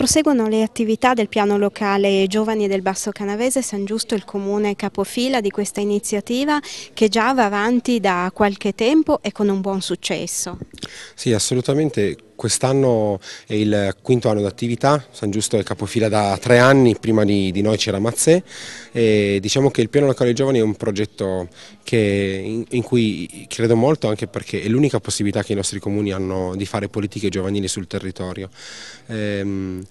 Proseguono le attività del piano locale Giovani del Basso Canavese, San Giusto il comune capofila di questa iniziativa che già va avanti da qualche tempo e con un buon successo. Sì, assolutamente Quest'anno è il quinto anno d'attività, San Giusto è capofila da tre anni, prima di, di noi c'era Mazzè e diciamo che il Piano Locale Giovani è un progetto che, in, in, cui credo molto anche perché è l'unica possibilità che i nostri comuni hanno di fare politiche giovanili sul territorio. Ehm,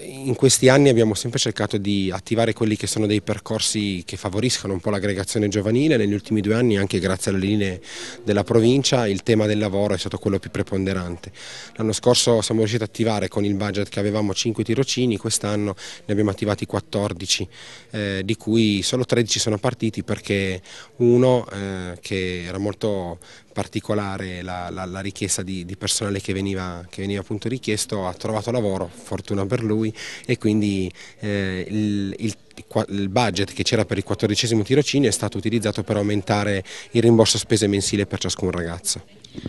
in questi anni abbiamo sempre cercato di attivare quelli che sono dei percorsi che favoriscano un po' l'aggregazione giovanile, negli ultimi due anni anche grazie alle linee della provincia il tema del lavoro è stato quello più preponderante. L'anno scorso siamo riusciti ad attivare con il budget che avevamo 5 tirocini, quest'anno ne abbiamo attivati 14, eh, di cui solo 13 sono partiti perché uno eh, che era molto particolare la, la, la richiesta di, di, personale che veniva, che veniva appunto richiesto, ha trovato lavoro, fortuna per lui e quindi eh, il, il il budget che c'era per il quattordicesimo tirocinio è stato utilizzato per aumentare il rimborso spese mensile per ciascun ragazzo.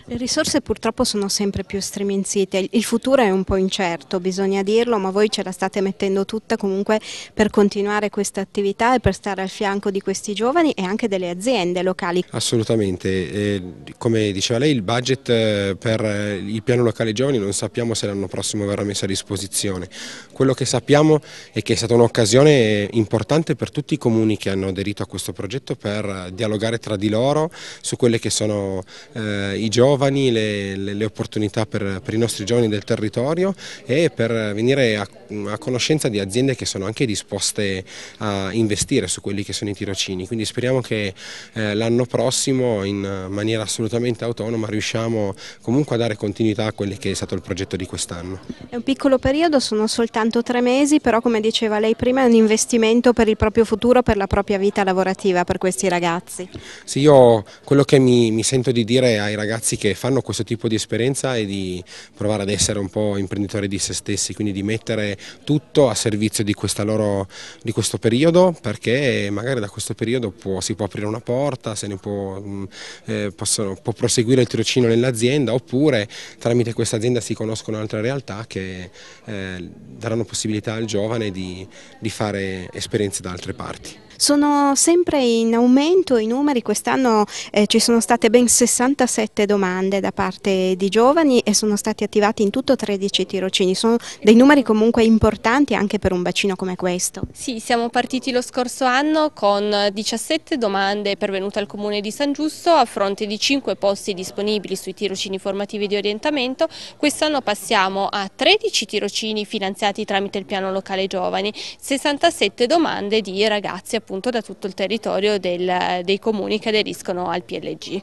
Le risorse purtroppo sono sempre più estremizzite, il futuro è un po' incerto, bisogna dirlo, ma voi ce la state mettendo tutta comunque per continuare questa attività e per stare al fianco di questi giovani e anche delle aziende locali. Assolutamente, come diceva lei il budget eh, per il piano locale giovani non sappiamo se l'anno prossimo verrà messo a disposizione, quello che sappiamo è che è stata un'occasione importante per tutti i comuni che hanno aderito a questo progetto per dialogare tra di loro su quelli che sono eh, i giovani, le, le, le opportunità per, per, i nostri giovani del territorio e per venire a, a, conoscenza di aziende che sono anche disposte a investire su quelli che sono i tirocini. Quindi speriamo che eh, l'anno prossimo in maniera assolutamente autonoma riusciamo comunque a dare continuità a quello che è stato il progetto di quest'anno. È un piccolo periodo, sono soltanto tre mesi, però come diceva lei prima è un investimento orientamento per il proprio futuro, per la propria vita lavorativa per questi ragazzi? Sì, io quello che mi, mi sento di dire ai ragazzi che fanno questo tipo di esperienza è di provare ad essere un po' imprenditori di se stessi, quindi di mettere tutto a servizio di, loro, di questo periodo perché magari da questo periodo può, si può aprire una porta, se ne può, mm, eh, possono, può proseguire il tirocino nell'azienda oppure tramite questa azienda si conoscono altre realtà che eh, daranno possibilità al giovane di, di fare esperienze da altre parti. Sono sempre in aumento i numeri, quest'anno eh, ci sono state ben 67 domande da parte di giovani e sono stati attivati in tutto 13 tirocini, sono dei numeri comunque importanti anche per un bacino come questo. Sì, siamo partiti lo scorso anno con 17 domande pervenute al Comune di San Giusto a fronte di 5 posti disponibili sui tirocini formativi di orientamento, quest'anno passiamo a 13 tirocini finanziati tramite il piano locale giovani, 67 domande di ragazzi appunto appunto da tutto il territorio del, dei comuni che aderiscono al PLG.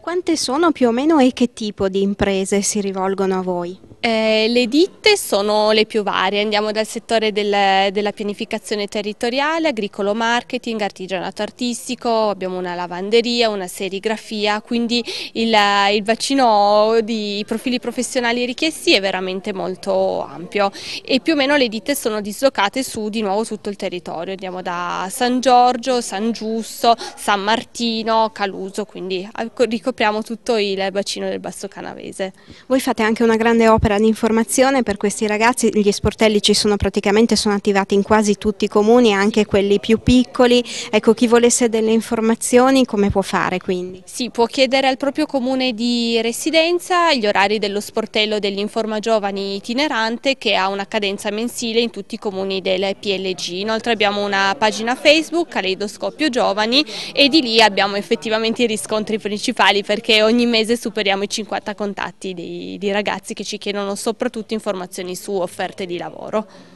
Quante sono più o meno e che tipo di imprese si rivolgono a voi? Eh, le ditte sono le più varie, andiamo dal settore del, della pianificazione territoriale, agricolo marketing, artigianato artistico, abbiamo una lavanderia, una serigrafia, quindi il, il bacino di profili professionali richiesti è veramente molto ampio e più o meno le ditte sono dislocate su di nuovo tutto il territorio, andiamo da San Giorgio, San Giusto, San Martino, Caluso, quindi ricopriamo tutto il bacino del Basso Canavese. Voi fate anche una grande opera allora, l'informazione per questi ragazzi, gli sportelli ci sono praticamente, sono attivati in quasi tutti i comuni, anche quelli più piccoli. Ecco, chi volesse delle informazioni come può fare quindi? Sì, può chiedere al proprio comune di residenza gli orari dello sportello dell'Informa Giovani itinerante che ha una cadenza mensile in tutti i comuni del PLG. Inoltre abbiamo una pagina Facebook, Caleidoscopio Giovani, e di lì abbiamo effettivamente i riscontri principali perché ogni mese superiamo i 50 contatti di, dei ragazzi che ci chiedono sono soprattutto informazioni su offerte di lavoro.